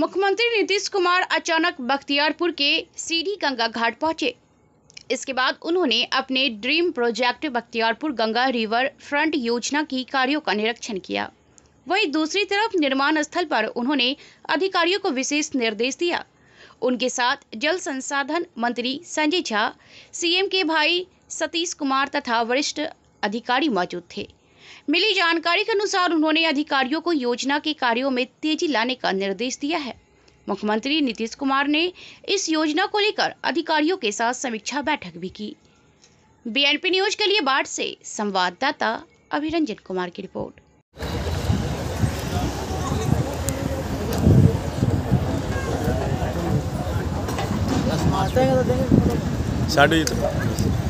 मुख्यमंत्री नीतीश कुमार अचानक बख्तियारपुर के सीडी गंगा घाट पहुंचे इसके बाद उन्होंने अपने dream project Bakhtiyarpur Ganga river front योजना की कार्यों का निरीक्षण किया वहीं दूसरी तरफ निर्माण स्थल पर उन्होंने अधिकारियों को विशेष निर्देश दिया उनके साथ जल संसाधन मंत्री संजय झा सीएम के भाई सतीश कुमार तथा वरिष्ठ अधिकारी मौजूद थे मिली जानकारी के अनुसार उन्होंने अधिकारियों को योजना के कार्यों में तेजी लाने का निर्देश दिया है मुख्यमंत्री नीतीश कुमार ने इस योजना को लेकर अधिकारियों के साथ समीक्षा बैठक भी की बीएनपी न्यूज के लिए बाढ़ से संवाददाता अभिरंजन कुमार की रिपोर्ट साढ़े